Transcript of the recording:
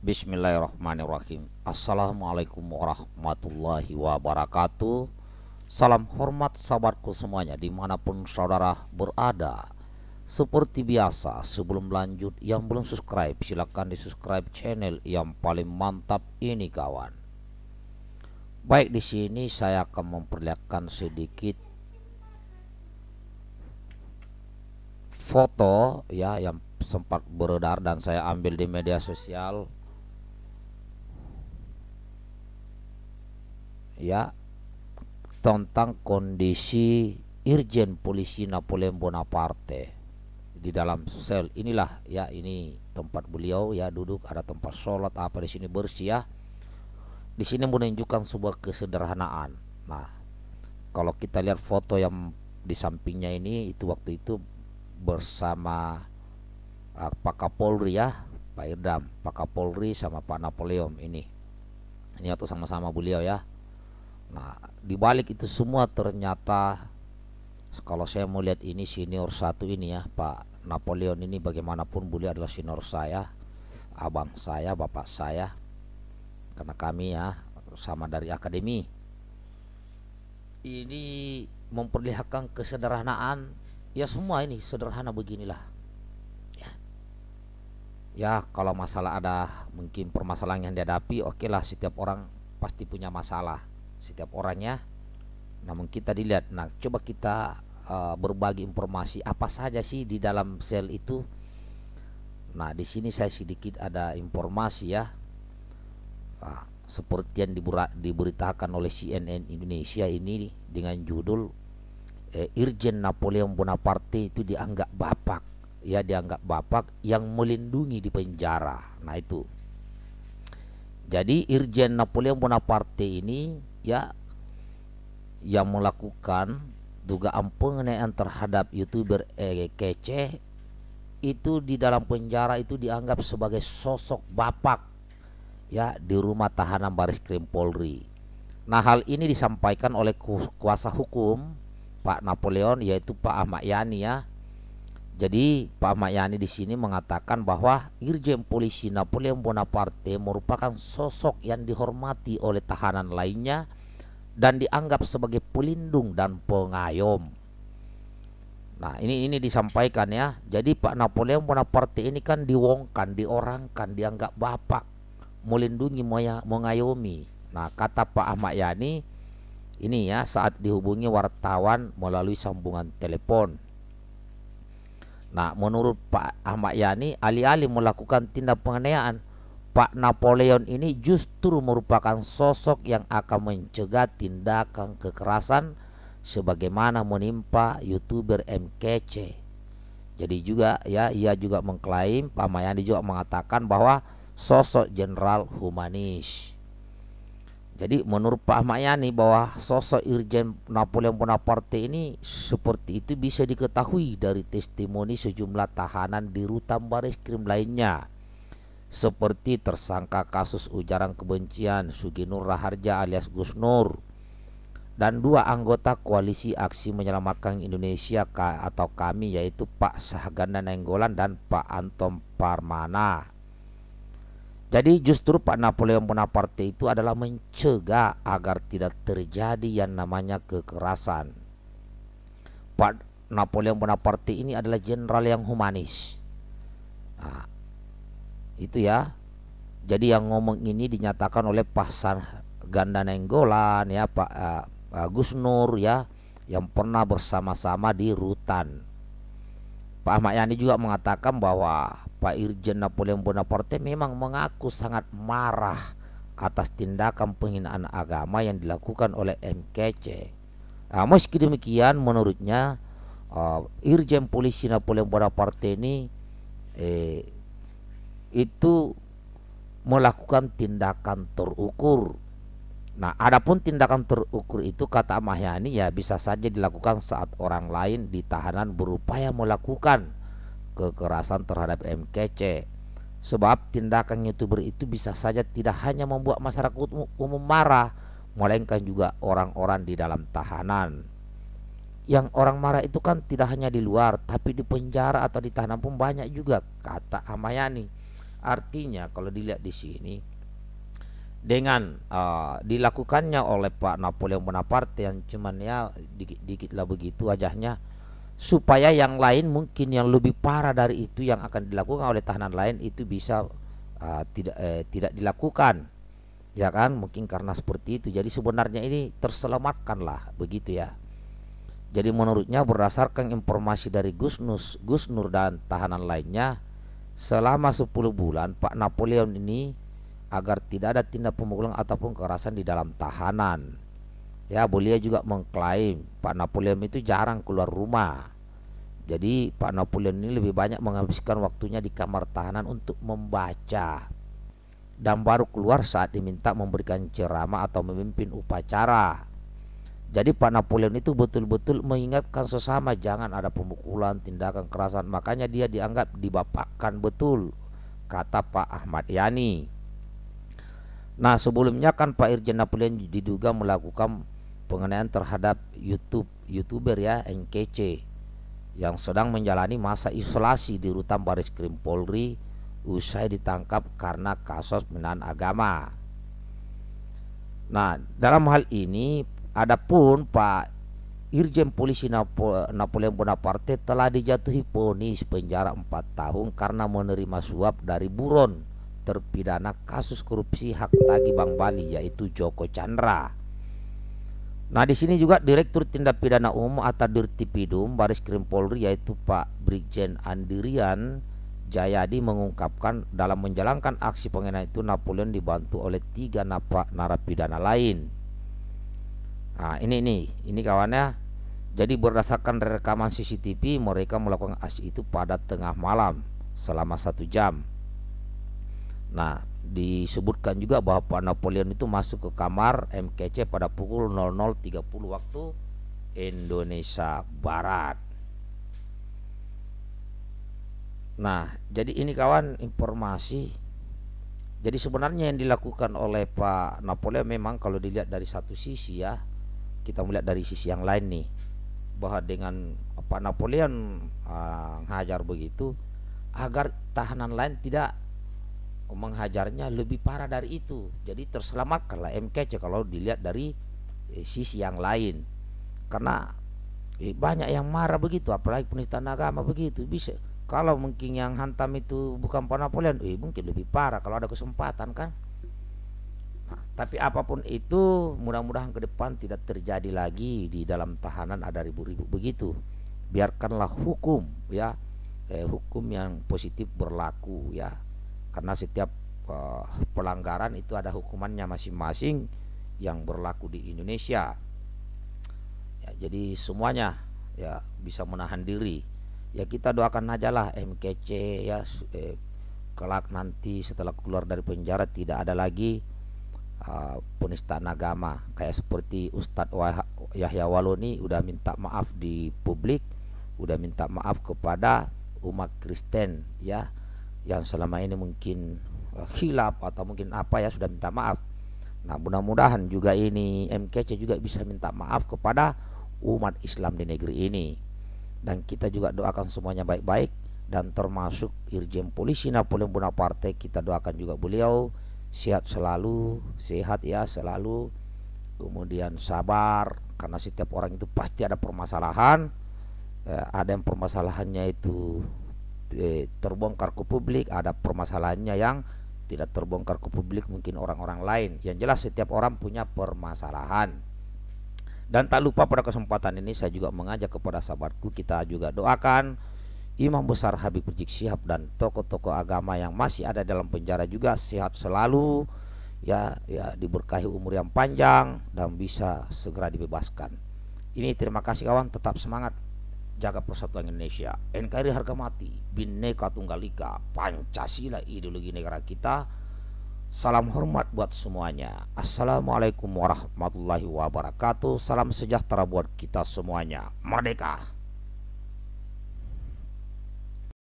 Bismillahirrahmanirrahim Assalamualaikum warahmatullahi wabarakatuh Salam hormat sahabatku semuanya dimanapun saudara berada Seperti biasa sebelum lanjut yang belum subscribe silahkan di subscribe channel yang paling mantap ini kawan Baik di sini saya akan memperlihatkan sedikit foto ya yang sempat beredar dan saya ambil di media sosial ya tentang kondisi Irjen Polisi Napoleon Bonaparte di dalam sel inilah ya ini tempat beliau ya duduk ada tempat sholat apa di sini bersih ya di sini menunjukkan sebuah kesederhanaan nah kalau kita lihat foto yang di sampingnya ini itu waktu itu bersama uh, Pak Kapolri ya Pak Irdam Pak Kapolri sama Pak Napoleon ini ini atau sama-sama beliau ya Nah, di balik itu semua ternyata kalau saya mau lihat ini senior satu ini ya Pak Napoleon ini bagaimanapun beliau adalah senior saya abang saya bapak saya karena kami ya sama dari akademi ini memperlihatkan kesederhanaan ya semua ini sederhana beginilah ya, ya kalau masalah ada mungkin permasalahan yang dihadapi oke okay lah setiap orang pasti punya masalah setiap orangnya. Namun kita dilihat, nah coba kita uh, berbagi informasi apa saja sih di dalam sel itu. Nah di sini saya sedikit ada informasi ya, nah, seperti yang diberitakan oleh CNN Indonesia ini dengan judul eh, Irjen Napoleon Bonaparte itu dianggap bapak, ya dianggap bapak yang melindungi di penjara. Nah itu. Jadi Irjen Napoleon Bonaparte ini ya yang melakukan dugaan pengenaian terhadap youtuber eh, kece itu di dalam penjara itu dianggap sebagai sosok bapak ya di rumah tahanan baris krim Polri. Nah hal ini disampaikan oleh kuasa hukum Pak Napoleon yaitu Pak Ahmad Yani ya. Jadi Pak Ahmad Yani di sini mengatakan bahwa Irjen Polisi Napoleon Bonaparte merupakan sosok yang dihormati oleh tahanan lainnya dan dianggap sebagai pelindung dan pengayom. Nah, ini ini disampaikan ya. Jadi Pak Napoleon Bonaparte ini kan diwongkan, diorangkan, dianggap bapak melindungi, mengayomi. Nah, kata Pak Ahmad Yani ini ya saat dihubungi wartawan melalui sambungan telepon. Nah, menurut Pak Ahmad Yani, alih-alih melakukan tindak penganiayaan, Pak Napoleon ini justru merupakan sosok yang akan mencegah tindakan kekerasan sebagaimana menimpa youtuber MKC. Jadi juga ya ia juga mengklaim Pak Mayani juga mengatakan bahwa sosok jenderal humanis. Jadi menurut Pak Mayani bahwa sosok Irjen Napoleon Bonaparte ini seperti itu bisa diketahui dari testimoni sejumlah tahanan di rutan baris krim lainnya seperti tersangka kasus ujaran kebencian Suginur Raharja alias Gus Nur dan dua anggota koalisi aksi menyelamatkan Indonesia atau kami yaitu Pak Sahganda Nenggolan dan Pak Anton Parmana. Jadi justru Pak Napoleon Bonaparte itu adalah mencegah agar tidak terjadi yang namanya kekerasan. Pak Napoleon Bonaparte ini adalah jenderal yang humanis. Nah, itu ya jadi yang ngomong ini dinyatakan oleh pasar Ganda Nenggolan ya Pak uh, Gus Nur ya yang pernah bersama-sama di rutan Pak Ahmad Yani juga mengatakan bahwa Pak Irjen Napoleon Bonaparte memang mengaku sangat marah atas tindakan penghinaan agama yang dilakukan oleh MKC. Nah, meski demikian, menurutnya uh, Irjen Polisi Napoleon Bonaparte ini eh, itu melakukan tindakan terukur. Nah, adapun tindakan terukur itu kata Mahyani ya bisa saja dilakukan saat orang lain di tahanan berupaya melakukan kekerasan terhadap MKC. Sebab tindakan youtuber itu bisa saja tidak hanya membuat masyarakat umum marah, melainkan juga orang-orang di dalam tahanan. Yang orang marah itu kan tidak hanya di luar, tapi di penjara atau di tahanan pun banyak juga, kata Amayani. Artinya kalau dilihat di sini dengan uh, dilakukannya oleh Pak Napoleon Bonaparte yang cuman ya dikit-dikit lah begitu wajahnya supaya yang lain mungkin yang lebih parah dari itu yang akan dilakukan oleh tahanan lain itu bisa uh, tidak eh, tidak dilakukan ya kan mungkin karena seperti itu jadi sebenarnya ini terselamatkanlah begitu ya jadi menurutnya berdasarkan informasi dari Gus Nus Gus Nur dan tahanan lainnya selama 10 bulan Pak Napoleon ini agar tidak ada tindak pemukulan ataupun kekerasan di dalam tahanan. Ya, beliau juga mengklaim Pak Napoleon itu jarang keluar rumah. Jadi Pak Napoleon ini lebih banyak menghabiskan waktunya di kamar tahanan untuk membaca dan baru keluar saat diminta memberikan ceramah atau memimpin upacara. Jadi Pak Napoleon itu betul-betul mengingatkan sesama jangan ada pemukulan, tindakan kerasan. Makanya dia dianggap dibapakkan betul kata Pak Ahmad Yani. Nah, sebelumnya kan Pak Irjen Napoleon diduga melakukan pengenaian terhadap YouTube YouTuber ya NKC yang sedang menjalani masa isolasi di rutan Baris Krim Polri usai ditangkap karena kasus penodaan agama. Nah, dalam hal ini Adapun Pak Irjen Polisi Napoleon Bonaparte telah dijatuhi ponis penjara 4 tahun karena menerima suap dari buron terpidana kasus korupsi hak tagih Bank Bali yaitu Joko Chandra. Nah di sini juga Direktur Tindak Pidana Umum atau Dirtipidum Baris Krim Polri yaitu Pak Brigjen Andirian Jayadi mengungkapkan dalam menjalankan aksi pengenai itu Napoleon dibantu oleh tiga narapidana lain Nah, ini nih, ini kawannya. Jadi berdasarkan rekaman CCTV, mereka melakukan aksi itu pada tengah malam selama satu jam. Nah, disebutkan juga bahwa Pak Napoleon itu masuk ke kamar MKC pada pukul 00.30 waktu Indonesia Barat. Nah, jadi ini kawan informasi. Jadi sebenarnya yang dilakukan oleh Pak Napoleon memang kalau dilihat dari satu sisi ya, kita melihat dari sisi yang lain nih bahwa dengan apa Napoleon uh, begitu agar tahanan lain tidak menghajarnya lebih parah dari itu. Jadi terselamatkanlah MKC kalau dilihat dari eh, sisi yang lain. Karena eh, banyak yang marah begitu, apalagi penistaan agama begitu. Bisa kalau mungkin yang hantam itu bukan Pak Napoleon, eh, mungkin lebih parah kalau ada kesempatan kan. Tapi apapun itu, mudah-mudahan ke depan tidak terjadi lagi di dalam tahanan ada ribu-ribu begitu. Biarkanlah hukum ya, eh, hukum yang positif berlaku ya. Karena setiap eh, pelanggaran itu ada hukumannya masing-masing yang berlaku di Indonesia. Ya, jadi semuanya ya bisa menahan diri. Ya kita doakan ajalah MKC ya eh, kelak nanti setelah keluar dari penjara tidak ada lagi uh, ah, penistaan agama kayak seperti Ustadz Wah Yahya Waloni udah minta maaf di publik udah minta maaf kepada umat Kristen ya yang selama ini mungkin eh, hilap atau mungkin apa ya sudah minta maaf Nah, mudah-mudahan juga ini MKC juga bisa minta maaf kepada umat Islam di negeri ini. Dan kita juga doakan semuanya baik-baik dan termasuk Irjen Polisi Napoleon Bonaparte kita doakan juga beliau sehat selalu, sehat ya selalu. Kemudian sabar karena setiap orang itu pasti ada permasalahan. Eh, ada yang permasalahannya itu eh, terbongkar ke publik, ada permasalahannya yang tidak terbongkar ke publik mungkin orang-orang lain. Yang jelas setiap orang punya permasalahan. Dan tak lupa pada kesempatan ini saya juga mengajak kepada sahabatku kita juga doakan Imam Besar Habib Rizik Syihab dan tokoh-tokoh agama yang masih ada dalam penjara juga sehat selalu ya ya diberkahi umur yang panjang dan bisa segera dibebaskan. Ini terima kasih kawan tetap semangat jaga persatuan Indonesia. NKRI harga mati, Bhinneka Tunggal Ika, Pancasila ideologi negara kita. Salam hormat buat semuanya. Assalamualaikum warahmatullahi wabarakatuh. Salam sejahtera buat kita semuanya. Merdeka!